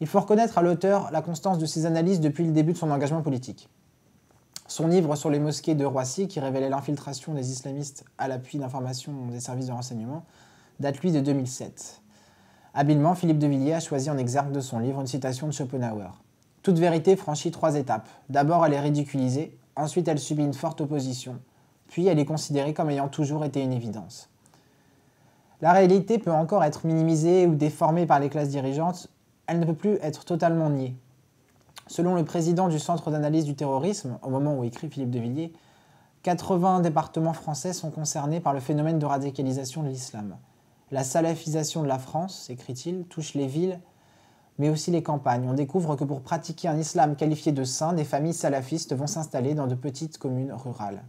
Il faut reconnaître à l'auteur la constance de ses analyses depuis le début de son engagement politique. Son livre sur les mosquées de Roissy, qui révélait l'infiltration des islamistes à l'appui d'informations des services de renseignement, date lui de 2007. Habilement, Philippe de Villiers a choisi en exergue de son livre une citation de Schopenhauer. Toute vérité franchit trois étapes. D'abord, elle est ridiculisée, ensuite elle subit une forte opposition, puis elle est considérée comme ayant toujours été une évidence. La réalité peut encore être minimisée ou déformée par les classes dirigeantes, elle ne peut plus être totalement niée. Selon le président du Centre d'analyse du terrorisme, au moment où écrit Philippe de Villiers, 80 départements français sont concernés par le phénomène de radicalisation de l'islam. La salafisation de la France, écrit-il, touche les villes, mais aussi les campagnes. On découvre que pour pratiquer un islam qualifié de saint, des familles salafistes vont s'installer dans de petites communes rurales.